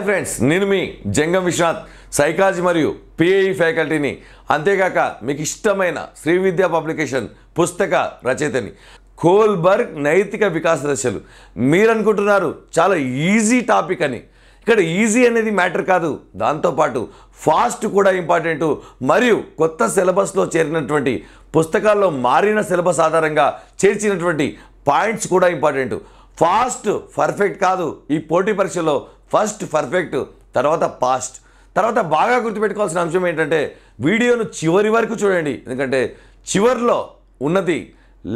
hi friends నేను మీ Jangam Vishwanath psychology మరియు పిఏఈ ఫ్యాకల్టీని అంతేకాక మీకు ఇష్టమైన శ్రీ విద్యా పబ్లికేషన్ పుస్తక రచయితని కోల్బర్గ్ నైతిక వికాస దశలు మీరనుకుంటున్నారు చాలా ఈజీ టాపిక్ అని ఇక్కడ ఈజీ అనేది మ్యాటర్ కాదు దాంతోపాటు ఫాస్ట్ కూడా ఇంపార్టెంటు మరియు కొత్త సిలబస్లో చేరినటువంటి పుస్తకాల్లో మారిన సిలబస్ ఆధారంగా చేర్చినటువంటి పాయింట్స్ కూడా ఇంపార్టెంట్ ఫాస్ట్ పర్ఫెక్ట్ కాదు ఈ పోటీ పరీక్షలో ఫస్ట్ పర్ఫెక్ట్ తర్వాత పాస్ట్ తర్వాత బాగా గుర్తుపెట్టుకోవాల్సిన అంశం ఏంటంటే వీడియోను చివరి వరకు చూడండి ఎందుకంటే చివరిలో ఉన్నది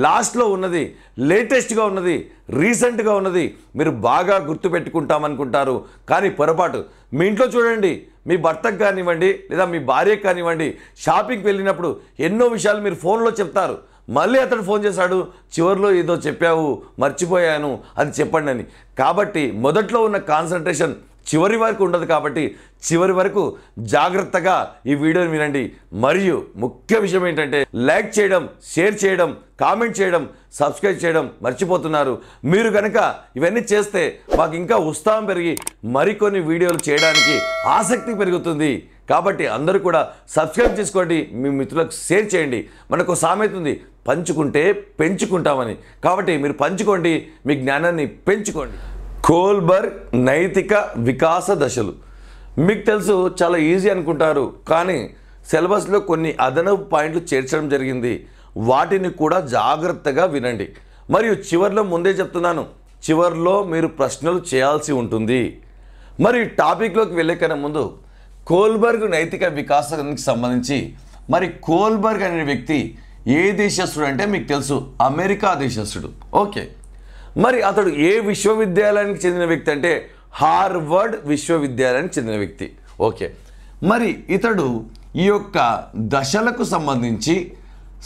లాస్ట్లో ఉన్నది లేటెస్ట్గా ఉన్నది రీసెంట్గా ఉన్నది మీరు బాగా గుర్తుపెట్టుకుంటామనుకుంటారు కానీ పొరపాటు మీ ఇంట్లో చూడండి మీ భర్తకు కానివ్వండి లేదా మీ భార్యకు కానివ్వండి షాపింగ్కి వెళ్ళినప్పుడు ఎన్నో విషయాలు మీరు ఫోన్లో చెప్తారు మళ్ళీ అతడు ఫోన్ చేశాడు చివరిలో ఏదో చెప్పావు మర్చిపోయాను అది చెప్పండి అని కాబట్టి మొదట్లో ఉన్న కాన్సన్ట్రేషన్ చివరి వరకు ఉండదు కాబట్టి చివరి వరకు జాగ్రత్తగా ఈ వీడియోని వినండి మరియు ముఖ్య విషయం ఏంటంటే లైక్ చేయడం షేర్ చేయడం కామెంట్ చేయడం సబ్స్క్రైబ్ చేయడం మర్చిపోతున్నారు మీరు కనుక ఇవన్నీ చేస్తే మాకు ఇంకా ఉత్సాహం పెరిగి మరికొన్ని వీడియోలు చేయడానికి ఆసక్తి పెరుగుతుంది కాబట్టి అందరూ కూడా సబ్స్క్రైబ్ చేసుకోండి మీ మిత్రులకు షేర్ చేయండి మనకు సామెత ఉంది పంచుకుంటే పెంచుకుంటామని కాబట్టి మీరు పంచుకోండి మీ జ్ఞానాన్ని పెంచుకోండి కోల్బర్గ్ నైతిక వికాస దశలు మీకు తెలుసు చాలా ఈజీ అనుకుంటారు కానీ సిలబస్లో కొన్ని అదనపు పాయింట్లు చేర్చడం జరిగింది వాటిని కూడా జాగ్రత్తగా వినండి మరియు చివరిలో ముందే చెప్తున్నాను చివరిలో మీరు ప్రశ్నలు చేయాల్సి ఉంటుంది మరి టాపిక్లోకి వెళ్ళేకన్నా ముందు కోల్బర్గ్ నైతిక వికాసానికి సంబంధించి మరి కోల్బర్గ్ అనే వ్యక్తి ఏ దేశస్థుడు అంటే మీకు తెలుసు అమెరికా దేశస్థుడు ఓకే మరి అతడు ఏ విశ్వవిద్యాలయానికి చెందిన వ్యక్తి అంటే హార్వర్డ్ విశ్వవిద్యాలయానికి చెందిన వ్యక్తి ఓకే మరి ఇతడు ఈ యొక్క దశలకు సంబంధించి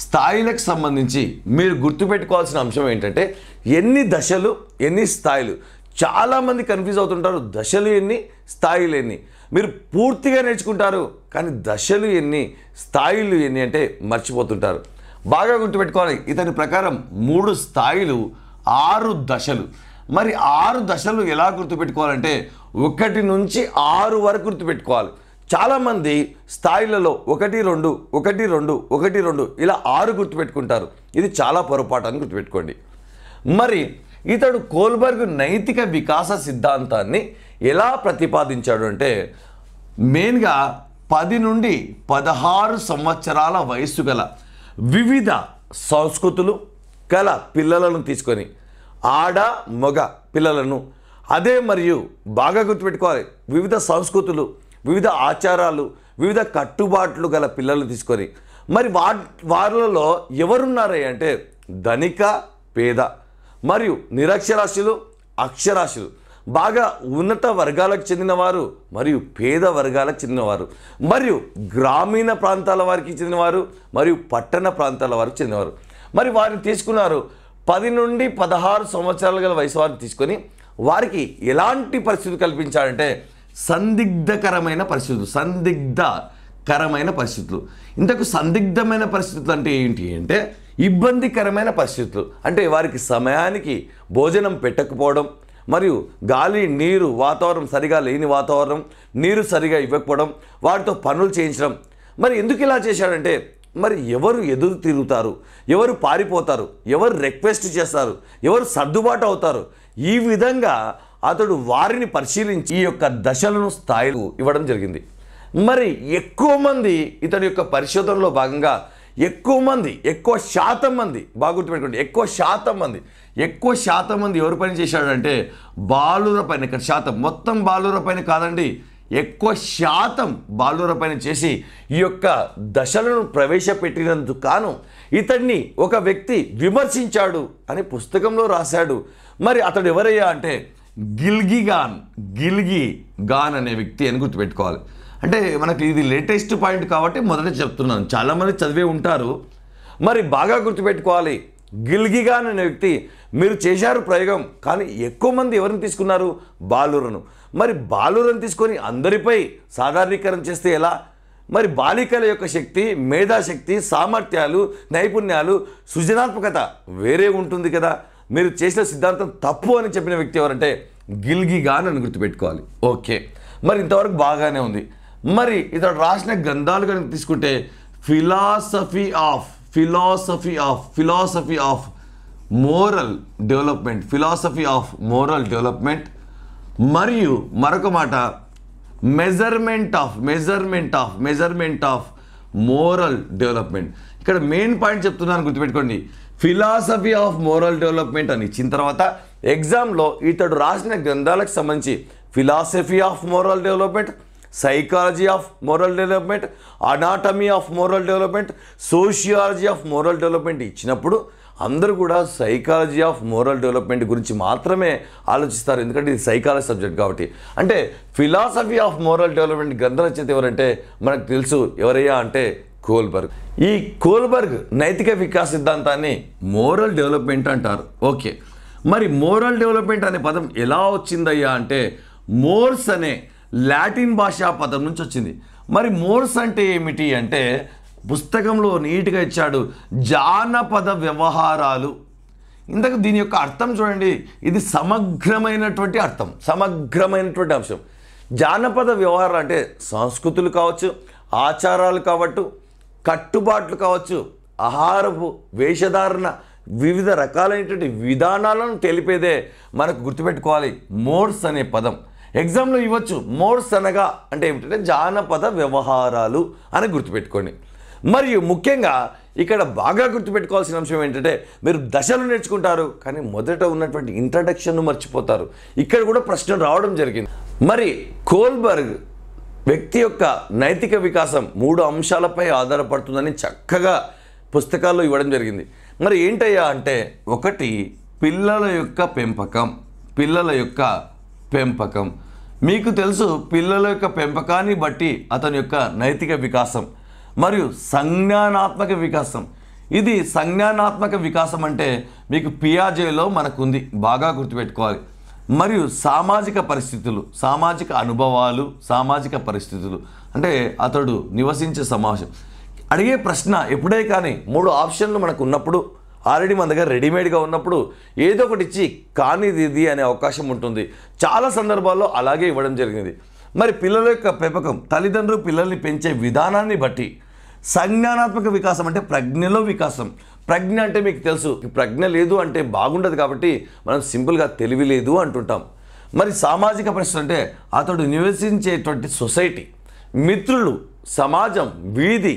స్థాయిలకు సంబంధించి మీరు గుర్తుపెట్టుకోవాల్సిన అంశం ఏంటంటే ఎన్ని దశలు ఎన్ని స్థాయిలు చాలామంది కన్ఫ్యూజ్ అవుతుంటారు దశలు ఎన్ని స్థాయిలు ఎన్ని మీరు పూర్తిగా నేర్చుకుంటారు కానీ దశలు ఎన్ని స్థాయిలు ఎన్ని అంటే మర్చిపోతుంటారు బాగా గుర్తుపెట్టుకోవాలి ఇతని ప్రకారం మూడు స్థాయిలు ఆరు దశలు మరి ఆరు దశలు ఎలా గుర్తుపెట్టుకోవాలంటే ఒకటి నుంచి ఆరు వరకు గుర్తుపెట్టుకోవాలి చాలామంది స్థాయిలలో ఒకటి రెండు ఒకటి రెండు ఒకటి రెండు ఇలా ఆరు గుర్తుపెట్టుకుంటారు ఇది చాలా పొరపాటు అని గుర్తుపెట్టుకోండి మరి ఇతడు కోల్బర్గ్ నైతిక వికాస సిద్ధాంతాన్ని ఎలా ప్రతిపాదించాడు అంటే మెయిన్గా పది నుండి పదహారు సంవత్సరాల వయస్సు గల వివిధ సంస్కృతులు గల పిల్లలను తీసుకొని ఆడ మగ పిల్లలను అదే మరియు బాగా గుర్తుపెట్టుకోవాలి వివిధ సంస్కృతులు వివిధ ఆచారాలు వివిధ కట్టుబాట్లు గల పిల్లలు తీసుకొని మరి వా వారిలో ఎవరున్నారే అంటే ధనిక పేద మరియు నిరక్షరాస్యులు అక్షరాస్యులు బాగా ఉన్నత వర్గాలకు చెందినవారు మరియు పేద వర్గాలకు చెందినవారు మరియు గ్రామీణ ప్రాంతాల వారికి చెందినవారు మరియు పట్టణ ప్రాంతాల వారికి చెందినవారు మరి వారిని తీసుకున్నారు పది నుండి పదహారు సంవత్సరాలు గల వయసు వారిని తీసుకొని వారికి ఎలాంటి పరిస్థితి కల్పించాలంటే సందిగ్ధకరమైన పరిస్థితులు సందిగ్ధకరమైన పరిస్థితులు ఇంతకు సందిగ్ధమైన పరిస్థితులు అంటే ఏంటి అంటే ఇబ్బందికరమైన పరిస్థితులు అంటే వారికి సమయానికి భోజనం పెట్టకపోవడం మరియు గాలి నీరు వాతావరణం సరిగా లేని వాతావరణం నీరు సరిగా ఇవ్వకపోవడం వాటితో పనులు చేయించడం మరి ఎందుకు ఇలా చేశాడంటే మరి ఎవరు ఎదురు తిరుగుతారు ఎవరు పారిపోతారు ఎవరు రిక్వెస్ట్ చేస్తారు ఎవరు సర్దుబాటు అవుతారు ఈ విధంగా అతడు వారిని పరిశీలించి ఈ యొక్క దశలను స్థాయిలు ఇవ్వడం జరిగింది మరి ఎక్కువ మంది ఇతని యొక్క పరిశోధనలో భాగంగా ఎక్కువ మంది ఎక్కువ శాతం మంది బాగా గుర్తుపెట్టుకోండి ఎక్కువ శాతం మంది ఎక్కువ శాతం మంది ఎవరి పైన చేశాడంటే బాలుర పైన ఇక్కడ శాతం మొత్తం బాలుర పైన కాదండి ఎక్కువ శాతం బాలుర పైన చేసి ఈ యొక్క దశలను ప్రవేశపెట్టినందుకు కాను ఇతన్ని ఒక వ్యక్తి విమర్శించాడు అని పుస్తకంలో రాశాడు మరి అతడు ఎవరయ్యా అంటే గిల్గిగాన్ గిల్గి గాన్ అనే వ్యక్తి అని గుర్తుపెట్టుకోవాలి అంటే మనకి ఇది లేటెస్ట్ పాయింట్ కాబట్టి మొదట చెప్తున్నాను చాలామంది చదివే ఉంటారు మరి బాగా గుర్తుపెట్టుకోవాలి గిల్గిగా అనే వ్యక్తి మీరు చేశారు ప్రయోగం కానీ ఎక్కువ మంది ఎవరిని తీసుకున్నారు బాలురను మరి బాలురను తీసుకొని అందరిపై సాధారణీకరణ చేస్తే ఎలా మరి బాలికల యొక్క శక్తి మేధాశక్తి సామర్థ్యాలు నైపుణ్యాలు సృజనాత్మకత వేరే ఉంటుంది కదా మీరు చేసిన సిద్ధాంతం తప్పు అని చెప్పిన వ్యక్తి ఎవరంటే గిల్గిగా అని గుర్తుపెట్టుకోవాలి ఓకే మరి ఇంతవరకు బాగానే ఉంది మరి ఇతడు రాసిన గ్రంథాలు కనుక తీసుకుంటే philosophy of philosophy of philosophy of moral development philosophy of moral development మరియు మరొక మాట measurement of measurement of measurement of moral development ఇక్కడ మెయిన్ పాయింట్ చెప్తున్నాను గుర్తుపెట్టుకోండి ఫిలాసఫీ ఆఫ్ మోరల్ డెవలప్మెంట్ అని ఇచ్చిన తర్వాత ఎగ్జామ్లో ఇతడు రాసిన గ్రంథాలకు సంబంధించి philosophy of moral development psychology of moral development anatomy of moral development sociology of moral development ఇచ్చినప్పుడు అందరూ కూడా సైకాలజీ ఆఫ్ మోరల్ డెవలప్మెంట్ గురించి మాత్రమే ఆలోచిస్తారు ఎందుకంటే ఇది సైకాలజీ సబ్జెక్ట్ కాబట్టి అంటే ఫిలాసఫీ ఆఫ్ మోరల్ డెవలప్మెంట్ రచయిత ఎవరంటే మనకు తెలుసు ఎవరయ్యా అంటే కోల్బర్గ్ ఈ కోల్బర్గ్ నైతిక వికాస్ సిద్ధాంతాన్ని మోరల్ డెవలప్మెంట్ అంటారు ఓకే మరి మోరల్ డెవలప్మెంట్ అనే పదం ఎలా వచ్చిందయ్యా అంటే మోర్స్ అనే లాటిన్ భాషా పదం నుంచి వచ్చింది మరి మోర్స్ అంటే ఏమిటి అంటే పుస్తకంలో నీట్గా ఇచ్చాడు జానపద వ్యవహారాలు ఇంతకు దీని యొక్క అర్థం చూడండి ఇది సమగ్రమైనటువంటి అర్థం సమగ్రమైనటువంటి అంశం జానపద వ్యవహారాలు అంటే సంస్కృతులు కావచ్చు ఆచారాలు కావచ్చు కట్టుబాట్లు కావచ్చు ఆహారపు వేషధారణ వివిధ రకాలైనటువంటి విధానాలను తెలిపేదే మనకు గుర్తుపెట్టుకోవాలి మోర్స్ అనే పదం ఎగ్జామ్లో ఇవ్వచ్చు మోర్స్ అనగా అంటే ఏమిటంటే జానపద వ్యవహారాలు అని గుర్తుపెట్టుకోండి మరియు ముఖ్యంగా ఇక్కడ బాగా గుర్తుపెట్టుకోవాల్సిన అంశం ఏంటంటే మీరు దశలు నేర్చుకుంటారు కానీ మొదట ఉన్నటువంటి ఇంట్రడక్షన్ను మర్చిపోతారు ఇక్కడ కూడా ప్రశ్న రావడం జరిగింది మరి కోల్బర్గ్ వ్యక్తి యొక్క నైతిక వికాసం మూడు అంశాలపై ఆధారపడుతుందని చక్కగా పుస్తకాల్లో ఇవ్వడం జరిగింది మరి ఏంటయ్యా అంటే ఒకటి పిల్లల యొక్క పెంపకం పిల్లల యొక్క పెంపకం మీకు తెలుసు పిల్లల యొక్క పెంపకాన్ని బట్టి అతని యొక్క నైతిక వికాసం మరియు సంజ్ఞానాత్మక వికాసం ఇది సంజ్ఞానాత్మక వికాసం అంటే మీకు పియాజేలో మనకుంది బాగా గుర్తుపెట్టుకోవాలి మరియు సామాజిక పరిస్థితులు సామాజిక అనుభవాలు సామాజిక పరిస్థితులు అంటే అతడు నివసించే సమాజం అడిగే ప్రశ్న ఎప్పుడే కానీ మూడు ఆప్షన్లు మనకు ఉన్నప్పుడు ఆల్రెడీ మన దగ్గర రెడీమేడ్గా ఉన్నప్పుడు ఏదో ఒకటి ఇచ్చి కానిది ఇది అనే అవకాశం ఉంటుంది చాలా సందర్భాల్లో అలాగే ఇవ్వడం జరిగింది మరి పిల్లల యొక్క పెంపకం తల్లిదండ్రులు పిల్లల్ని పెంచే విధానాన్ని బట్టి సంజ్ఞానాత్మక వికాసం అంటే ప్రజ్ఞలో వికాసం ప్రజ్ఞ అంటే మీకు తెలుసు ప్రజ్ఞ లేదు అంటే బాగుండదు కాబట్టి మనం సింపుల్గా తెలివి లేదు అంటుంటాం మరి సామాజిక పరిస్థితి అంటే అతడు నివసించేటువంటి సొసైటీ మిత్రులు సమాజం వీధి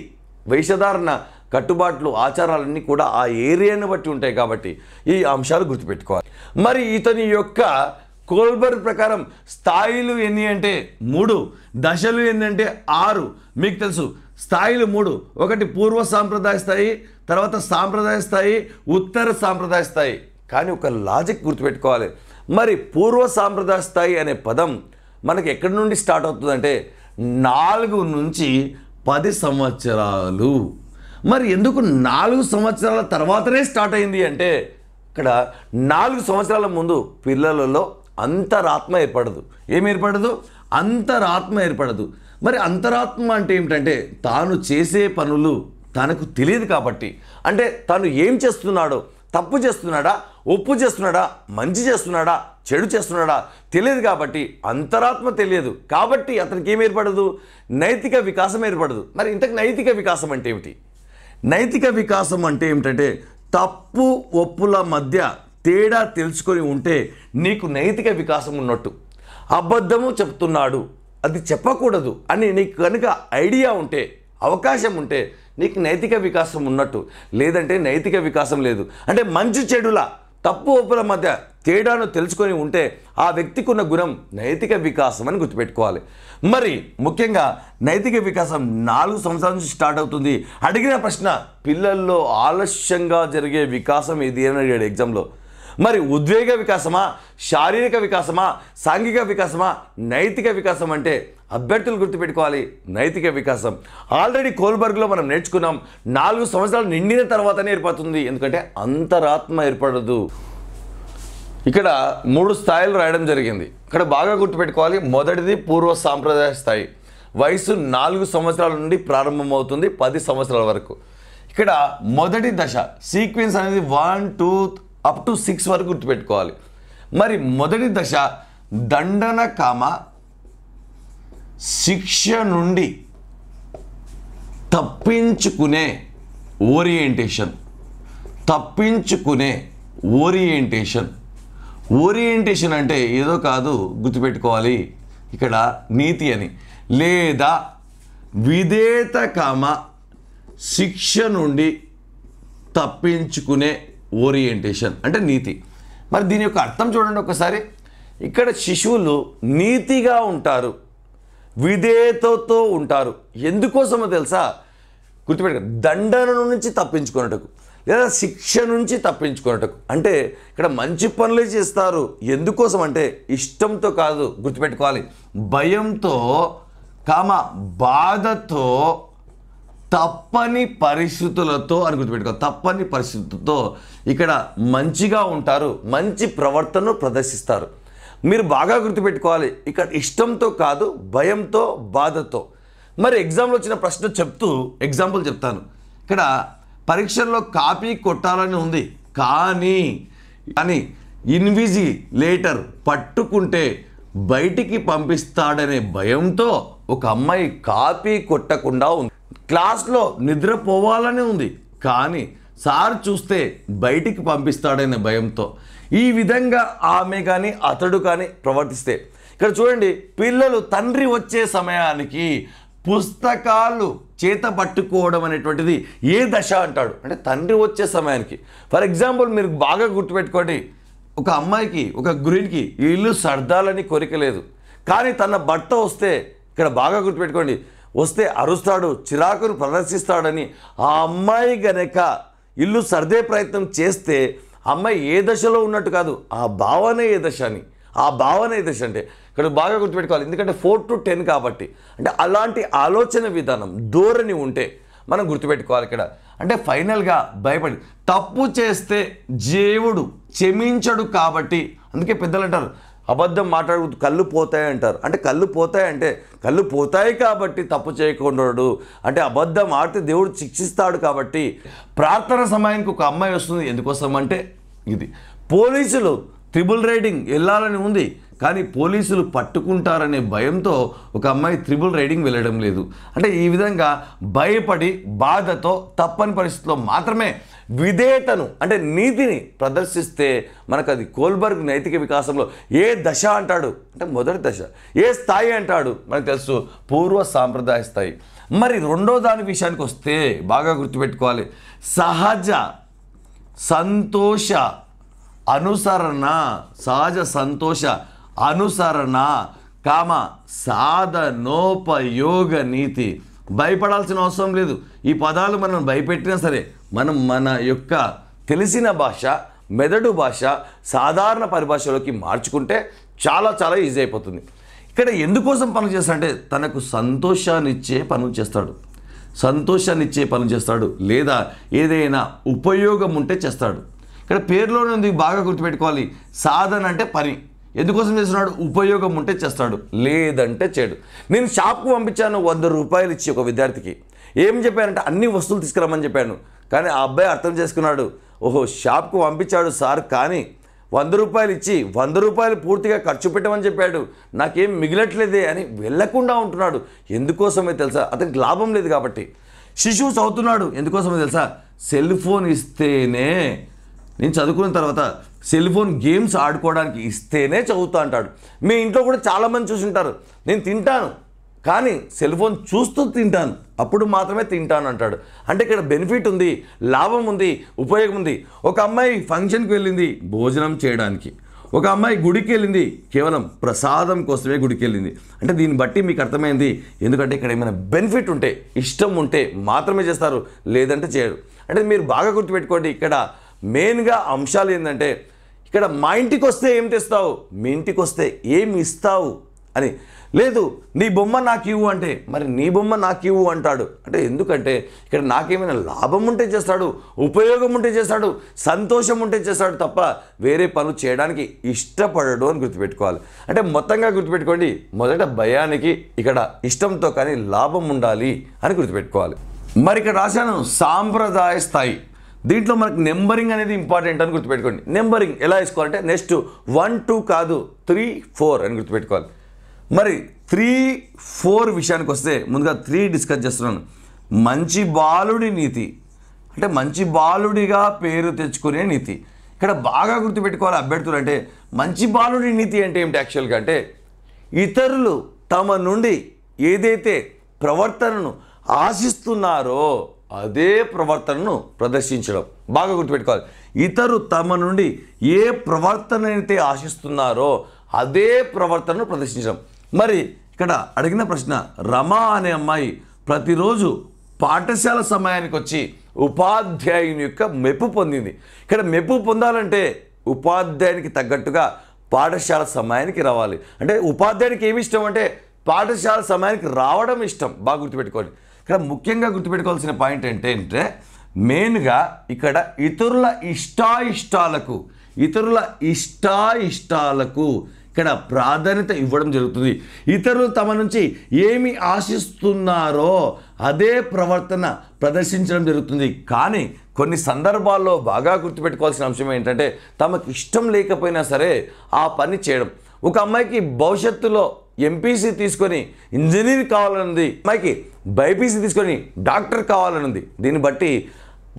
వేషధారణ కట్టుబాట్లు ఆచారాలన్నీ కూడా ఆ ఏరియాను బట్టి ఉంటాయి కాబట్టి ఈ అంశాలు గుర్తుపెట్టుకోవాలి మరి ఇతని యొక్క కోల్బర్ ప్రకారం స్థాయిలు ఎన్ని అంటే మూడు దశలు ఎన్ని అంటే ఆరు మీకు తెలుసు స్థాయిలు మూడు ఒకటి పూర్వ సాంప్రదాయ స్థాయి తర్వాత సాంప్రదాయ స్థాయి ఉత్తర సాంప్రదాయ స్థాయి కానీ ఒక లాజిక్ గుర్తుపెట్టుకోవాలి మరి పూర్వ సాంప్రదాయ స్థాయి అనే పదం మనకి ఎక్కడి నుండి స్టార్ట్ అవుతుందంటే నాలుగు నుంచి పది సంవత్సరాలు మరి ఎందుకు నాలుగు సంవత్సరాల తర్వాతనే స్టార్ట్ అయింది అంటే ఇక్కడ నాలుగు సంవత్సరాల ముందు పిల్లలలో అంతరాత్మ ఏర్పడదు ఏమి ఏర్పడదు అంతరాత్మ ఏర్పడదు మరి అంతరాత్మ అంటే ఏమిటంటే తాను చేసే పనులు తనకు తెలియదు కాబట్టి అంటే తను ఏం చేస్తున్నాడో తప్పు చేస్తున్నాడా ఒప్పు చేస్తున్నాడా మంచి చేస్తున్నాడా చెడు చేస్తున్నాడా తెలియదు కాబట్టి అంతరాత్మ తెలియదు కాబట్టి అతనికి ఏం ఏర్పడదు నైతిక వికాసం ఏర్పడదు మరి ఇంతకు నైతిక వికాసం అంటే ఏమిటి నైతిక వికాసం అంటే ఏమిటంటే తప్పు ఒప్పుల మధ్య తేడా తెలుసుకొని ఉంటే నీకు నైతిక వికాసం ఉన్నట్టు అబద్ధము చెప్తున్నాడు అది చెప్పకూడదు అని నీకు కనుక ఐడియా ఉంటే అవకాశం ఉంటే నీకు నైతిక వికాసం ఉన్నట్టు లేదంటే నైతిక వికాసం లేదు అంటే మంచి చెడుల తప్పు ఒప్పుల మధ్య తేడాను తెలుసుకొని ఉంటే ఆ వ్యక్తికి ఉన్న గుణం నైతిక వికాసం అని గుర్తుపెట్టుకోవాలి మరి ముఖ్యంగా నైతిక వికాసం నాలుగు సంవత్సరాల నుంచి స్టార్ట్ అవుతుంది అడిగిన ప్రశ్న పిల్లల్లో ఆలస్యంగా జరిగే వికాసం ఇది అని అడిగాడు ఎగ్జామ్లో మరి ఉద్వేగ వికాసమా శారీరక వికాసమా సాంఘిక వికాసమా నైతిక వికాసం అంటే అభ్యర్థులు గుర్తుపెట్టుకోవాలి నైతిక వికాసం ఆల్రెడీ కోల్బర్గ్లో మనం నేర్చుకున్నాం నాలుగు సంవత్సరాలు నిండిన తర్వాతనే ఏర్పడుతుంది ఎందుకంటే అంతరాత్మ ఏర్పడదు ఇక్కడ మూడు స్థాయిలు రాయడం జరిగింది ఇక్కడ బాగా గుర్తుపెట్టుకోవాలి మొదటిది పూర్వ సాంప్రదాయ స్థాయి వయసు నాలుగు సంవత్సరాల నుండి ప్రారంభమవుతుంది పది సంవత్సరాల వరకు ఇక్కడ మొదటి దశ సీక్వెన్స్ అనేది one two up to six వరకు గుర్తుపెట్టుకోవాలి మరి మొదటి దశ దండన కామ శిక్ష నుండి తప్పించుకునే ఓరియంటేషన్ తప్పించుకునే ఓరియంటేషన్ ఓరియంటేషన్ అంటే ఏదో కాదు గుర్తుపెట్టుకోవాలి ఇక్కడ నీతి అని లేదా విధేత కామ శిక్ష నుండి తప్పించుకునే ఓరియంటేషన్ అంటే నీతి మరి దీని యొక్క అర్థం చూడండి ఒకసారి ఇక్కడ శిశువులు నీతిగా ఉంటారు విధేయతతో ఉంటారు ఎందుకోసమో తెలుసా గుర్తుపెట్టుకో దండన నుంచి తప్పించుకున్నటకు లేదా శిక్ష నుంచి తప్పించుకున్నటకు అంటే ఇక్కడ మంచి పనులే చేస్తారు ఎందుకోసం అంటే ఇష్టంతో కాదు గుర్తుపెట్టుకోవాలి భయంతో కామ బాధతో తప్పని పరిస్థితులతో అని గుర్తుపెట్టుకో తప్పని పరిస్థితులతో ఇక్కడ మంచిగా ఉంటారు మంచి ప్రవర్తనను ప్రదర్శిస్తారు మీరు బాగా గుర్తుపెట్టుకోవాలి ఇక్కడ ఇష్టంతో కాదు భయంతో బాధతో మరి ఎగ్జామ్లో వచ్చిన ప్రశ్న చెప్తూ ఎగ్జాంపుల్ చెప్తాను ఇక్కడ పరీక్షల్లో కాపీ కొట్టాలని ఉంది కానీ కానీ ఇన్విజి లేటర్ పట్టుకుంటే బయటికి పంపిస్తాడనే భయంతో ఒక అమ్మాయి కాపీ కొట్టకుండా ఉంది క్లాస్లో నిద్రపోవాలని ఉంది కానీ సార్ చూస్తే బయటికి పంపిస్తాడనే భయంతో ఈ విధంగా ఆమె కానీ అతడు కానీ ప్రవర్తిస్తే ఇక్కడ చూడండి పిల్లలు తండ్రి వచ్చే సమయానికి పుస్తకాలు చేత పట్టుకోవడం అనేటువంటిది ఏ దశ అంటాడు అంటే తండ్రి వచ్చే సమయానికి ఫర్ ఎగ్జాంపుల్ మీరు బాగా గుర్తుపెట్టుకోండి ఒక అమ్మాయికి ఒక గురికి ఇల్లు సర్దాలని కోరిక లేదు కానీ తన భర్త వస్తే ఇక్కడ బాగా గుర్తుపెట్టుకోండి వస్తే అరుస్తాడు చిరాకును ప్రదర్శిస్తాడని ఆ అమ్మాయి గనక ఇల్లు సర్దే ప్రయత్నం చేస్తే అమ్మాయి ఏ దశలో ఉన్నట్టు కాదు ఆ భావన ఏ దశ అని ఆ భావన ఏ దశ అంటే ఇక్కడ బాగా గుర్తుపెట్టుకోవాలి ఎందుకంటే ఫోర్ టు టెన్ కాబట్టి అంటే అలాంటి ఆలోచన విధానం ధోరణి ఉంటే మనం గుర్తుపెట్టుకోవాలి ఇక్కడ అంటే ఫైనల్గా భయపడి తప్పు చేస్తే దేవుడు క్షమించడు కాబట్టి అందుకే పెద్దలు అంటారు అబద్ధం మాట్లాడు కళ్ళు పోతాయి అంటారు అంటే కళ్ళు పోతాయి అంటే కళ్ళు పోతాయి కాబట్టి తప్పు చేయకుండాడు అంటే అబద్ధం ఆడితే దేవుడు శిక్షిస్తాడు కాబట్టి ప్రార్థన సమయానికి ఒక అమ్మాయి వస్తుంది ఎందుకోసం అంటే ఇది పోలీసులు త్రిబుల్ రైడింగ్ వెళ్ళాలని ఉంది కానీ పోలీసులు పట్టుకుంటారనే భయంతో ఒక అమ్మాయి త్రిబుల్ రైడింగ్ వెళ్ళడం లేదు అంటే ఈ విధంగా భయపడి బాధతో తప్పని పరిస్థితిలో మాత్రమే విధేయతను అంటే నీతిని ప్రదర్శిస్తే మనకు అది కోల్బర్గ్ నైతిక వికాసంలో ఏ దశ అంటాడు అంటే మొదటి దశ ఏ స్థాయి అంటాడు మనకు తెలుసు పూర్వ సాంప్రదాయ స్థాయి మరి రెండో దాని విషయానికి వస్తే బాగా గుర్తుపెట్టుకోవాలి సహజ సంతోష అనుసరణ సహజ సంతోష అనుసరణ కామ సాధనోపయోగ నీతి భయపడాల్సిన అవసరం లేదు ఈ పదాలు మనం భయపెట్టినా సరే మనం మన యొక్క తెలిసిన భాష మెదడు భాష సాధారణ పరిభాషలోకి మార్చుకుంటే చాలా చాలా ఈజీ అయిపోతుంది ఇక్కడ ఎందుకోసం పనులు చేస్తాడంటే తనకు సంతోషాన్నిచ్చే పనులు చేస్తాడు సంతోషాన్నిచ్చే పనులు చేస్తాడు లేదా ఏదైనా ఉపయోగం ఉంటే చేస్తాడు ఇక్కడ పేరులోనే ఉంది బాగా గుర్తుపెట్టుకోవాలి సాధన అంటే పని ఎందుకోసం చేస్తున్నాడు ఉపయోగం ఉంటే చేస్తాడు లేదంటే చేయడు నేను షాప్కు పంపించాను వంద రూపాయలు ఇచ్చి ఒక విద్యార్థికి ఏం చెప్పానంటే అన్ని వస్తువులు తీసుకురమ్మని చెప్పాను కానీ ఆ అబ్బాయి అర్థం చేసుకున్నాడు ఓహో షాప్కు పంపించాడు సార్ కానీ వంద రూపాయలు ఇచ్చి వంద రూపాయలు పూర్తిగా ఖర్చు పెట్టమని చెప్పాడు నాకేం మిగిలట్లేదే అని వెళ్ళకుండా ఉంటున్నాడు ఎందుకోసమే తెలుసా అతనికి లాభం లేదు కాబట్టి శిశువు చదువుతున్నాడు ఎందుకోసమే తెలుసా సెల్ ఫోన్ ఇస్తేనే నేను చదువుకున్న తర్వాత సెల్ ఫోన్ గేమ్స్ ఆడుకోవడానికి ఇస్తేనే చదువుతా అంటాడు మీ ఇంట్లో కూడా చాలామంది చూసి ఉంటారు నేను తింటాను కానీ సెల్ ఫోన్ చూస్తూ తింటాను అప్పుడు మాత్రమే తింటాను అంటాడు అంటే ఇక్కడ బెనిఫిట్ ఉంది లాభం ఉంది ఉపయోగం ఉంది ఒక అమ్మాయి ఫంక్షన్కి వెళ్ళింది భోజనం చేయడానికి ఒక అమ్మాయి గుడికి వెళ్ళింది కేవలం ప్రసాదం కోసమే గుడికి వెళ్ళింది అంటే దీన్ని బట్టి మీకు అర్థమైంది ఎందుకంటే ఇక్కడ ఏమైనా బెనిఫిట్ ఉంటే ఇష్టం ఉంటే మాత్రమే చేస్తారు లేదంటే చేయరు అంటే మీరు బాగా గుర్తుపెట్టుకోండి ఇక్కడ మెయిన్గా అంశాలు ఏంటంటే ఇక్కడ మా ఇంటికి వస్తే ఏం తెస్తావు మీ ఇంటికి వస్తే ఏమి ఇస్తావు అని లేదు నీ బొమ్మ నాకు ఇవ్వు అంటే మరి నీ బొమ్మ నాకు ఇవ్వు అంటాడు అంటే ఎందుకంటే ఇక్కడ నాకేమైనా లాభం ఉంటే చేస్తాడు ఉపయోగం ఉంటే చేస్తాడు సంతోషం ఉంటే చేస్తాడు తప్ప వేరే పనులు చేయడానికి ఇష్టపడడు అని గుర్తుపెట్టుకోవాలి అంటే మొత్తంగా గుర్తుపెట్టుకోండి మొదట భయానికి ఇక్కడ ఇష్టంతో కానీ లాభం ఉండాలి అని గుర్తుపెట్టుకోవాలి మరి ఇక్కడ రాశాను సాంప్రదాయ స్థాయి దీంట్లో మనకు నెంబరింగ్ అనేది ఇంపార్టెంట్ అని గుర్తుపెట్టుకోండి నెంబరింగ్ ఎలా వేసుకోవాలంటే నెక్స్ట్ వన్ టూ కాదు త్రీ ఫోర్ అని గుర్తుపెట్టుకోవాలి మరి త్రీ ఫోర్ విషయానికి వస్తే ముందుగా త్రీ డిస్కస్ చేస్తున్నాను మంచి బాలుడి నీతి అంటే మంచి బాలుడిగా పేరు తెచ్చుకునే నీతి ఇక్కడ బాగా గుర్తుపెట్టుకోవాలి అభ్యర్థులు అంటే మంచి బాలుడి నీతి అంటే ఏమిటి యాక్చువల్గా అంటే ఇతరులు తమ నుండి ఏదైతే ప్రవర్తనను ఆశిస్తున్నారో అదే ప్రవర్తనను ప్రదర్శించడం బాగా గుర్తుపెట్టుకోవాలి ఇతరు తమ నుండి ఏ ప్రవర్తన అయితే ఆశిస్తున్నారో అదే ప్రవర్తనను ప్రదర్శించడం మరి ఇక్కడ అడిగిన ప్రశ్న రమా అనే అమ్మాయి ప్రతిరోజు పాఠశాల సమయానికి వచ్చి ఉపాధ్యాయుని యొక్క మెప్పు పొందింది ఇక్కడ మెప్పు పొందాలంటే ఉపాధ్యాయునికి తగ్గట్టుగా పాఠశాల సమయానికి రావాలి అంటే ఉపాధ్యాయునికి ఏమి ఇష్టం అంటే పాఠశాల సమయానికి రావడం ఇష్టం బాగా గుర్తుపెట్టుకోవాలి ఇక్కడ ముఖ్యంగా గుర్తుపెట్టుకోవాల్సిన పాయింట్ ఏంటంటే మెయిన్గా ఇక్కడ ఇతరుల ఇష్టాయిష్టాలకు ఇతరుల ఇష్టాయిష్టాలకు ఇక్కడ ప్రాధాన్యత ఇవ్వడం జరుగుతుంది ఇతరులు తమ నుంచి ఏమి ఆశిస్తున్నారో అదే ప్రవర్తన ప్రదర్శించడం జరుగుతుంది కానీ కొన్ని సందర్భాల్లో బాగా గుర్తుపెట్టుకోవాల్సిన అంశం ఏంటంటే తమకు ఇష్టం లేకపోయినా సరే ఆ పని చేయడం ఒక అమ్మాయికి భవిష్యత్తులో ఎంపీసీ తీసుకొని ఇంజనీర్ కావాలనుంది అమ్మాయికి బైపీసీ తీసుకొని డాక్టర్ కావాలనుంది దీన్ని బట్టి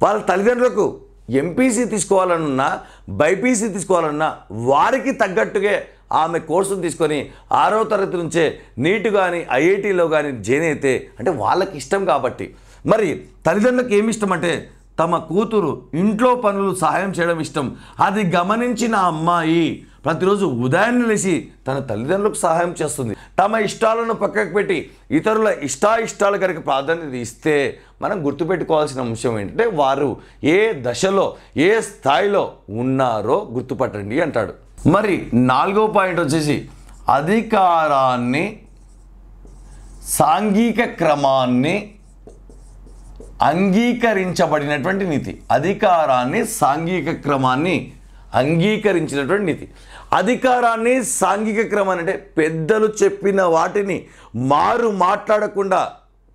వాళ్ళ తల్లిదండ్రులకు ఎంపీసీ తీసుకోవాలనున్నా బైపీసీ తీసుకోవాలన్నా వారికి తగ్గట్టుగా ఆమె కోర్సును తీసుకొని ఆరో తరగతి నుంచే నీటు కానీ ఐఐటీలో కానీ జాయిన్ అయితే అంటే వాళ్ళకి ఇష్టం కాబట్టి మరి తల్లిదండ్రులకు ఏమి ఇష్టం అంటే తమ కూతురు ఇంట్లో పనులు సహాయం చేయడం ఇష్టం అది గమనించిన అమ్మాయి ప్రతిరోజు ఉదయాన్నే లేచి తన తల్లిదండ్రులకు సహాయం చేస్తుంది తమ ఇష్టాలను పక్కకు పెట్టి ఇతరుల ఇష్టాయిష్టాలు కనుక ప్రాధాన్యత ఇస్తే మనం గుర్తుపెట్టుకోవాల్సిన అంశం ఏంటంటే వారు ఏ దశలో ఏ స్థాయిలో ఉన్నారో గుర్తుపట్టండి అంటాడు మరి నాలుగో పాయింట్ వచ్చేసి అధికారాన్ని సాంఘిక క్రమాన్ని అంగీకరించబడినటువంటి నీతి అధికారాన్ని సాంఘిక క్రమాన్ని అంగీకరించినటువంటి నీతి అధికారాన్ని సాంఘిక క్రమం అంటే పెద్దలు చెప్పిన వాటిని మారు మాట్లాడకుండా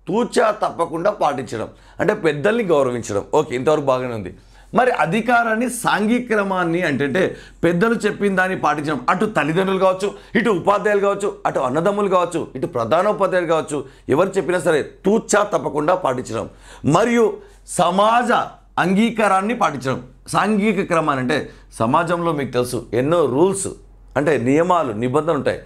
తూచా తప్పకుండా పాటించడం అంటే పెద్దల్ని గౌరవించడం ఓకే ఇంతవరకు బాగానే ఉంది మరి అధికారాన్ని సాంఘిక్రమాన్ని అంటే పెద్దలు చెప్పిన దాన్ని పాటించడం అటు తల్లిదండ్రులు కావచ్చు ఇటు ఉపాధ్యాయులు కావచ్చు అటు అన్నదమ్ములు కావచ్చు ఇటు ప్రధానోపాధ్యాయులు కావచ్చు ఎవరు చెప్పినా సరే తూచా తప్పకుండా పాటించడం మరియు సమాజ అంగీకారాన్ని పాటించడం సాంఘిక క్రమాన్ని అంటే సమాజంలో మీకు తెలుసు ఎన్నో రూల్స్ అంటే నియమాలు నిబంధనలు ఉంటాయి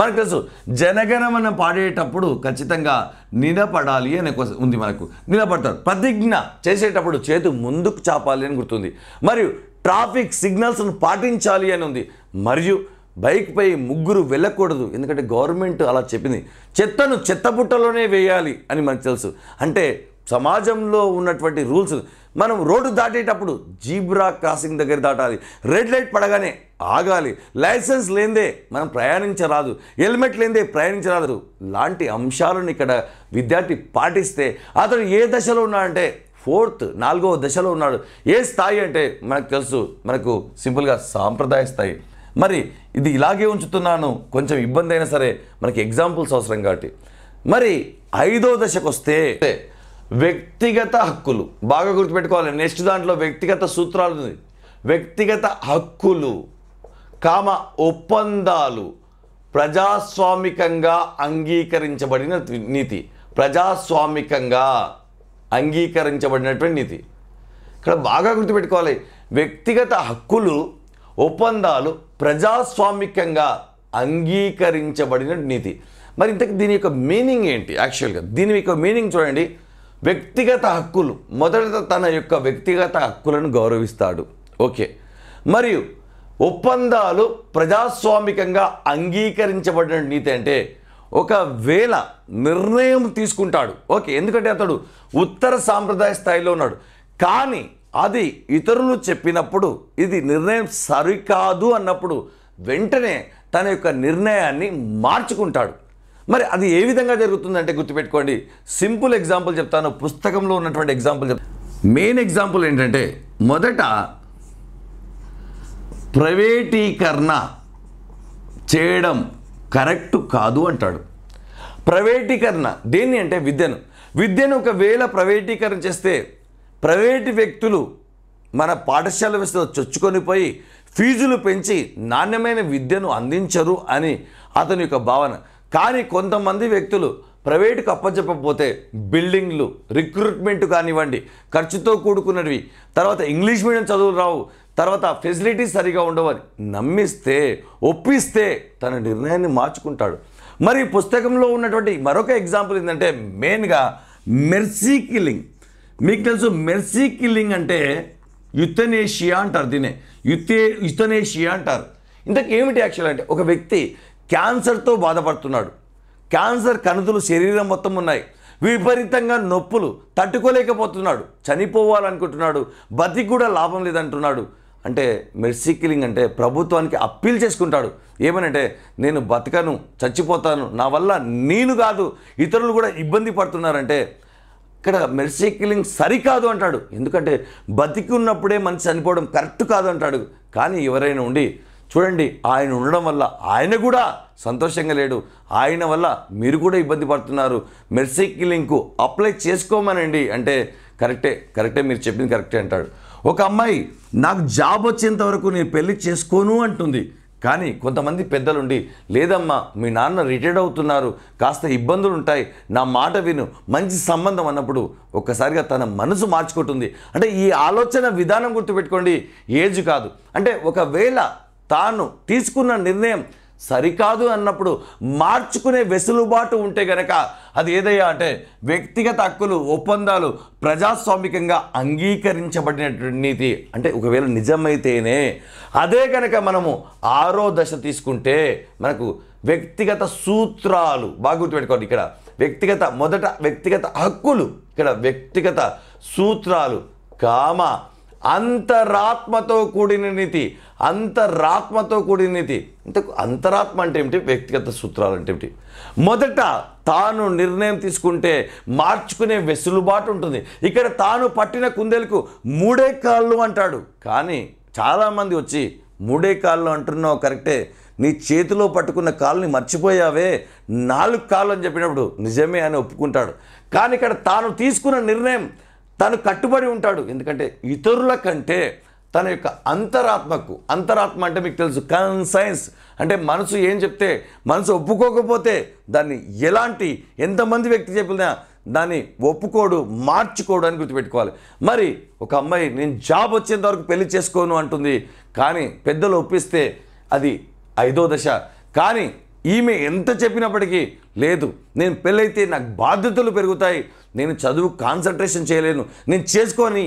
మనకు తెలుసు జనగణమన పాడేటప్పుడు ఖచ్చితంగా నిలబడాలి అని ఉంది మనకు నిలబడతారు ప్రతిజ్ఞ చేసేటప్పుడు చేతు ముందుకు చాపాలి అని గుర్తుంది మరియు ట్రాఫిక్ సిగ్నల్స్ను పాటించాలి అని ఉంది మరియు బైక్పై ముగ్గురు వెళ్ళకూడదు ఎందుకంటే గవర్నమెంట్ అలా చెప్పింది చెత్తను చెత్తబుట్టలోనే వేయాలి అని మనకు తెలుసు అంటే సమాజంలో ఉన్నటువంటి రూల్స్ మనం రోడ్డు దాటేటప్పుడు జీబ్రా క్రాసింగ్ దగ్గర దాటాలి రెడ్ లైట్ పడగానే ఆగాలి లైసెన్స్ లేదే మనం ప్రయాణించరాదు హెల్మెట్ లేదే ప్రయాణించరాదు లాంటి అంశాలను ఇక్కడ విద్యార్థి పాటిస్తే అతడు ఏ దశలో ఉన్నా అంటే ఫోర్త్ నాలుగవ దశలో ఉన్నాడు ఏ స్థాయి అంటే మనకు తెలుసు మనకు సింపుల్గా సాంప్రదాయ స్థాయి మరి ఇది ఇలాగే ఉంచుతున్నాను కొంచెం ఇబ్బంది అయినా సరే మనకి ఎగ్జాంపుల్స్ అవసరం కాబట్టి మరి ఐదో దశకు వస్తే వ్యక్తిగత హక్కులు బాగా గుర్తుపెట్టుకోవాలి నెక్స్ట్ దాంట్లో వ్యక్తిగత సూత్రాలు ఉంది వ్యక్తిగత హక్కులు కామ ఒప్పందాలు ప్రజాస్వామికంగా అంగీకరించబడిన నీతి ప్రజాస్వామికంగా అంగీకరించబడినటువంటి నీతి ఇక్కడ బాగా గుర్తుపెట్టుకోవాలి వ్యక్తిగత హక్కులు ఒప్పందాలు ప్రజాస్వామికంగా అంగీకరించబడిన నీతి మరి ఇంతకు దీని యొక్క మీనింగ్ ఏంటి యాక్చువల్గా దీని యొక్క మీనింగ్ చూడండి వ్యక్తిగత హక్కులు మొదట తన యొక్క వ్యక్తిగత హక్కులను గౌరవిస్తాడు ఓకే మరియు ఒప్పందాలు ప్రజాస్వామికంగా అంగీకరించబడిన నీతి అంటే ఒకవేళ నిర్ణయం తీసుకుంటాడు ఓకే ఎందుకంటే అతడు ఉత్తర సాంప్రదాయ స్థాయిలో ఉన్నాడు కానీ అది ఇతరులు చెప్పినప్పుడు ఇది నిర్ణయం సరికాదు అన్నప్పుడు వెంటనే తన యొక్క నిర్ణయాన్ని మార్చుకుంటాడు మరి అది ఏ విధంగా జరుగుతుందంటే గుర్తుపెట్టుకోండి సింపుల్ ఎగ్జాంపుల్ చెప్తాను పుస్తకంలో ఉన్నటువంటి ఎగ్జాంపుల్ చెప్తా మెయిన్ ఎగ్జాంపుల్ ఏంటంటే మొదట ప్రైవేటీకరణ చేయడం కరెక్ట్ కాదు అంటాడు ప్రైవేటీకరణ దేన్ని అంటే విద్యను విద్యను ఒకవేళ ప్రైవేటీకరణ చేస్తే ప్రైవేటు వ్యక్తులు మన పాఠశాల వ్యవస్థలో చొచ్చుకొని పోయి ఫీజులు పెంచి నాణ్యమైన విద్యను అందించరు అని అతని యొక్క భావన కానీ కొంతమంది వ్యక్తులు ప్రైవేటుకు అప్పచెప్పపోతే బిల్డింగ్లు రిక్రూట్మెంట్ కానివ్వండి ఖర్చుతో కూడుకున్నవి తర్వాత ఇంగ్లీష్ మీడియం చదువులు రావు తర్వాత ఫెసిలిటీస్ సరిగా ఉండవని నమ్మిస్తే ఒప్పిస్తే తన నిర్ణయాన్ని మార్చుకుంటాడు మరి పుస్తకంలో ఉన్నటువంటి మరొక ఎగ్జాంపుల్ ఏంటంటే మెయిన్గా మెర్సీ కిల్లింగ్ మీకు తెలుసు మెర్సీ కిల్లింగ్ అంటే యుతనేషియా అంటారు దీనే యుతే యుతనేషియా అంటారు ఇంతకేమిటి యాక్చువల్ అంటే ఒక వ్యక్తి క్యాన్సర్తో బాధపడుతున్నాడు క్యాన్సర్ కణుతులు శరీరం మొత్తం ఉన్నాయి విపరీతంగా నొప్పులు తట్టుకోలేకపోతున్నాడు చనిపోవాలనుకుంటున్నాడు బతికి కూడా లాభం లేదంటున్నాడు అంటే మెర్సికిలింగ్ అంటే ప్రభుత్వానికి అప్పీల్ చేసుకుంటాడు ఏమనంటే నేను బతకను చచ్చిపోతాను నా వల్ల నేను కాదు ఇతరులు కూడా ఇబ్బంది పడుతున్నారంటే ఇక్కడ మెర్సికిలింగ్ సరికాదు అంటాడు ఎందుకంటే బతికి ఉన్నప్పుడే మనిషి చనిపోవడం కరెక్ట్ కాదు అంటాడు కానీ ఎవరైనా ఉండి చూడండి ఆయన ఉండడం వల్ల ఆయన కూడా సంతోషంగా లేడు ఆయన వల్ల మీరు కూడా ఇబ్బంది పడుతున్నారు మెర్సీకి లింకు అప్లై చేసుకోమనండి అంటే కరెక్టే కరెక్టే మీరు చెప్పింది కరెక్టే అంటాడు ఒక అమ్మాయి నాకు జాబ్ వచ్చేంత వరకు నేను పెళ్లి చేసుకోను అంటుంది కానీ కొంతమంది పెద్దలుండి లేదమ్మా మీ నాన్న రిటైర్డ్ అవుతున్నారు కాస్త ఇబ్బందులు ఉంటాయి నా మాట విను మంచి సంబంధం అన్నప్పుడు ఒక్కసారిగా తన మనసు మార్చుకుంటుంది అంటే ఈ ఆలోచన విధానం గుర్తుపెట్టుకోండి ఏజ్ కాదు అంటే ఒకవేళ తాను తీసుకున్న నిర్ణయం సరికాదు అన్నప్పుడు మార్చుకునే వెసులుబాటు ఉంటే గనక అది ఏదయ్యా అంటే వ్యక్తిగత హక్కులు ఒప్పందాలు ప్రజాస్వామికంగా అంగీకరించబడినటువంటి నీతి అంటే ఒకవేళ నిజమైతేనే అదే కనుక మనము ఆరో దశ తీసుకుంటే మనకు వ్యక్తిగత సూత్రాలు బాగా గుర్తుపెట్టుకోండి ఇక్కడ వ్యక్తిగత మొదట వ్యక్తిగత హక్కులు ఇక్కడ వ్యక్తిగత సూత్రాలు కామ అంతరాత్మతో కూడిన నీతి అంతరాత్మతో కూడిన నీతి ఇంతకు అంతరాత్మ అంటే ఏమిటి వ్యక్తిగత సూత్రాలు అంటే ఏమిటి మొదట తాను నిర్ణయం తీసుకుంటే మార్చుకునే వెసులుబాటు ఉంటుంది ఇక్కడ తాను పట్టిన కుందేలకు మూడే కాళ్ళు అంటాడు కానీ చాలామంది వచ్చి మూడే కాళ్ళు అంటున్నావు కరెక్టే నీ చేతిలో పట్టుకున్న కాళ్ళని మర్చిపోయావే నాలుగు కాళ్ళు అని చెప్పినప్పుడు నిజమే అని ఒప్పుకుంటాడు కానీ ఇక్కడ తాను తీసుకున్న నిర్ణయం తను కట్టుబడి ఉంటాడు ఎందుకంటే ఇతరుల కంటే తన యొక్క అంతరాత్మకు అంతరాత్మ అంటే మీకు తెలుసు కన్సైన్స్ అంటే మనసు ఏం చెప్తే మనసు ఒప్పుకోకపోతే దాన్ని ఎలాంటి ఎంతమంది వ్యక్తి చెప్పినా దాన్ని ఒప్పుకోడు మార్చుకోడు అని గుర్తుపెట్టుకోవాలి మరి ఒక అమ్మాయి నేను జాబ్ వచ్చేంత వరకు పెళ్లి చేసుకోను అంటుంది కానీ పెద్దలు ఒప్పిస్తే అది ఐదో దశ కానీ ఈమె ఎంత చెప్పినప్పటికీ లేదు నేను పెళ్ళైతే నాకు బాధ్యతలు పెరుగుతాయి నేను చదువు కాన్సన్ట్రేషన్ చేయలేను నేను చేసుకొని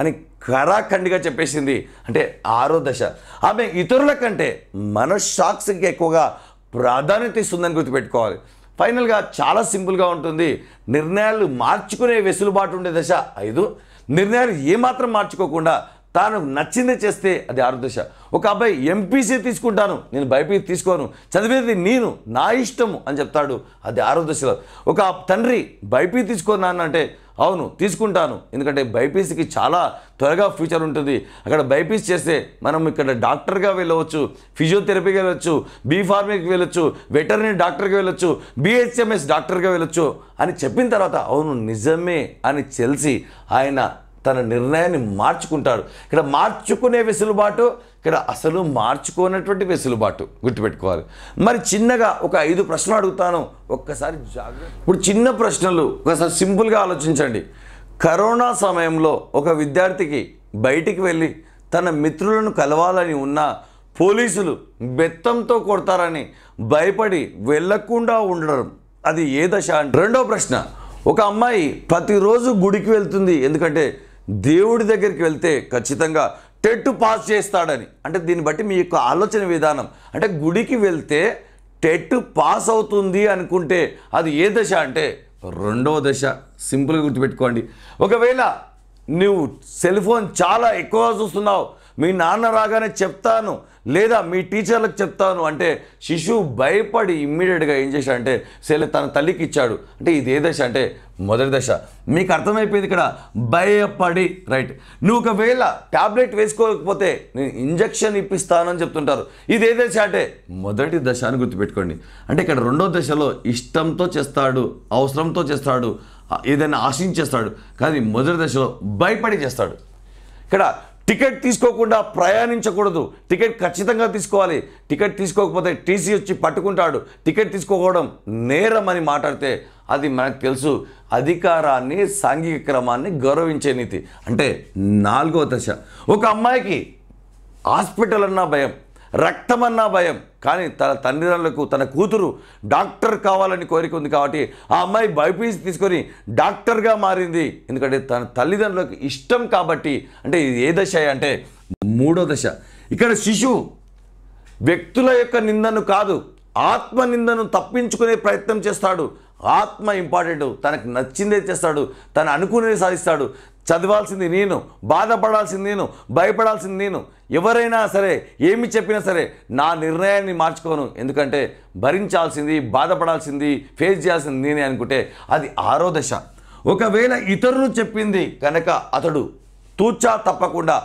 అని కరాఖండిగా చెప్పేసింది అంటే ఆరో దశ ఆమె ఇతరుల కంటే షాక్స్కి ఎక్కువగా ప్రాధాన్యత ఇస్తుందని గుర్తుపెట్టుకోవాలి ఫైనల్గా చాలా సింపుల్గా ఉంటుంది నిర్ణయాలు మార్చుకునే వెసులుబాటు ఉండే దశ ఐదు నిర్ణయాలు ఏమాత్రం మార్చుకోకుండా తాను నచ్చింది చేస్తే అది ఆరుదశ ఒక అబ్బాయి ఎంపీసీ తీసుకుంటాను నేను బైపీసీ తీసుకోను చదివేది నేను నా ఇష్టము అని చెప్తాడు అది ఆరుదశలో ఒక తండ్రి బైపీ తీసుకున్నాను అంటే అవును తీసుకుంటాను ఎందుకంటే బైపీసీకి చాలా త్వరగా ఫ్యూచర్ ఉంటుంది అక్కడ బైపీసీ చేస్తే మనం ఇక్కడ డాక్టర్గా వెళ్ళవచ్చు ఫిజియోథెరపీకి వెళ్ళొచ్చు బీఫార్మీకి వెళ్ళొచ్చు వెటర్నరీ డాక్టర్కి వెళ్ళొచ్చు బీహెచ్ఎంఎస్ డాక్టర్గా వెళ్ళొచ్చు అని చెప్పిన తర్వాత అవును నిజమే అని తెలిసి ఆయన తన నిర్ణయాన్ని మార్చుకుంటారు ఇక్కడ మార్చుకునే వెసులుబాటు ఇక్కడ అసలు మార్చుకోనటువంటి వెసులుబాటు గుర్తుపెట్టుకోవాలి మరి చిన్నగా ఒక ఐదు ప్రశ్నలు అడుగుతాను ఒక్కసారి జాగ్రత్త ఇప్పుడు చిన్న ప్రశ్నలు ఒకసారి సింపుల్గా ఆలోచించండి కరోనా సమయంలో ఒక విద్యార్థికి బయటికి వెళ్ళి తన మిత్రులను కలవాలని ఉన్న పోలీసులు బెత్తంతో కొడతారని భయపడి వెళ్ళకుండా ఉండడం అది ఏ దశ రెండో ప్రశ్న ఒక అమ్మాయి ప్రతిరోజు గుడికి వెళ్తుంది ఎందుకంటే దేవుడి దగ్గరికి వెళ్తే ఖచ్చితంగా టెట్ పాస్ చేస్తాడని అంటే దీన్ని బట్టి మీ యొక్క ఆలోచన విధానం అంటే గుడికి వెళ్తే టెట్ పాస్ అవుతుంది అనుకుంటే అది ఏ దశ అంటే రెండవ దశ సింపుల్గా గుర్తుపెట్టుకోండి ఒకవేళ నువ్వు సెల్ ఫోన్ చాలా ఎక్కువగా చూస్తున్నావు మీ నాన్న రాగానే చెప్తాను లేదా మీ టీచర్లకు చెప్తాను అంటే శిశువు భయపడి ఇమ్మీడియట్గా ఏం చేశాడంటే సెల్ తన తల్లికి ఇచ్చాడు అంటే ఇది ఏ దశ అంటే మొదటి దశ మీకు అర్థమైపోయింది ఇక్కడ భయపడి రైట్ నువ్వు ఒకవేళ ట్యాబ్లెట్ వేసుకోకపోతే నేను ఇంజక్షన్ ఇప్పిస్తానని చెప్తుంటారు ఇది ఏ దశ అంటే మొదటి దశ అని గుర్తుపెట్టుకోండి అంటే ఇక్కడ రెండో దశలో ఇష్టంతో చేస్తాడు అవసరంతో చేస్తాడు ఏదైనా ఆశించేస్తాడు కానీ మొదటి దశలో భయపడి చేస్తాడు ఇక్కడ టికెట్ తీసుకోకుండా ప్రయాణించకూడదు టికెట్ ఖచ్చితంగా తీసుకోవాలి టికెట్ తీసుకోకపోతే టీసీ వచ్చి పట్టుకుంటాడు టికెట్ తీసుకోకపోవడం నేరం అని మాట్లాడితే అది మనకు తెలుసు అధికారాన్ని సాంఘిక క్రమాన్ని గౌరవించే నీతి అంటే నాలుగో దశ ఒక అమ్మాయికి హాస్పిటల్ అన్నా భయం రక్తమన్నా భయం కానీ తన తల్లిదండ్రులకు తన కూతురు డాక్టర్ కావాలని కోరిక ఉంది కాబట్టి ఆ అమ్మాయి బైపీస్ తీసుకొని డాక్టర్గా మారింది ఎందుకంటే తన తల్లిదండ్రులకు ఇష్టం కాబట్టి అంటే ఇది ఏ దశ అంటే మూడో దశ ఇక్కడ శిశువు వ్యక్తుల యొక్క నిందను కాదు ఆత్మ నిందను తప్పించుకునే ప్రయత్నం చేస్తాడు ఆత్మ ఇంపార్టెంట్ తనకు నచ్చిందే చేస్తాడు తను అనుకునేది సాధిస్తాడు చదవాల్సింది నేను బాధపడాల్సింది నేను భయపడాల్సింది నేను ఎవరైనా సరే ఏమి చెప్పినా సరే నా నిర్ణయాన్ని మార్చుకోను ఎందుకంటే భరించాల్సింది బాధపడాల్సింది ఫేస్ చేయాల్సింది నేనే అనుకుంటే అది ఆరో దశ ఒకవేళ ఇతరులు చెప్పింది కనుక అతడు తూచా తప్పకుండా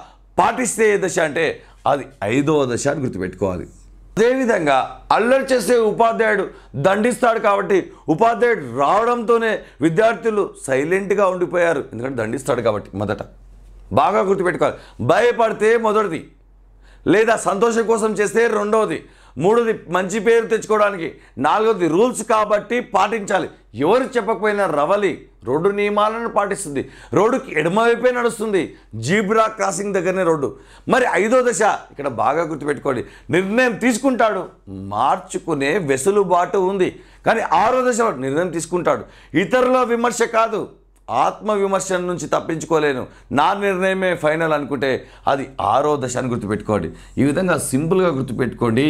పాటిస్తే దశ అంటే అది ఐదవ దశ అని గుర్తుపెట్టుకోవాలి అదేవిధంగా అల్లరి చేసే ఉపాధ్యాయుడు దండిస్తాడు కాబట్టి ఉపాధ్యాయుడు రావడంతోనే విద్యార్థులు సైలెంట్గా ఉండిపోయారు ఎందుకంటే దండిస్తాడు కాబట్టి మొదట బాగా గుర్తుపెట్టుకోవాలి భయపడితే మొదటిది లేదా సంతోషం కోసం చేస్తే రెండవది మూడోది మంచి పేరు తెచ్చుకోవడానికి నాలుగోది రూల్స్ కాబట్టి పాటించాలి ఎవరు చెప్పకపోయినా రవలి రోడ్డు నియమాలను పాటిస్తుంది రోడ్డుకి ఎడమవైపే నడుస్తుంది జీబ్రా క్రాసింగ్ దగ్గరనే రోడ్డు మరి ఐదో దశ ఇక్కడ బాగా గుర్తుపెట్టుకోండి నిర్ణయం తీసుకుంటాడు మార్చుకునే వెసులుబాటు ఉంది కానీ ఆరో దశలో నిర్ణయం తీసుకుంటాడు ఇతరుల విమర్శ కాదు ఆత్మవిమర్శ నుంచి తప్పించుకోలేను నా నిర్ణయమే ఫైనల్ అనుకుంటే అది ఆరో దశ అని గుర్తుపెట్టుకోండి ఈ విధంగా సింపుల్గా గుర్తుపెట్టుకోండి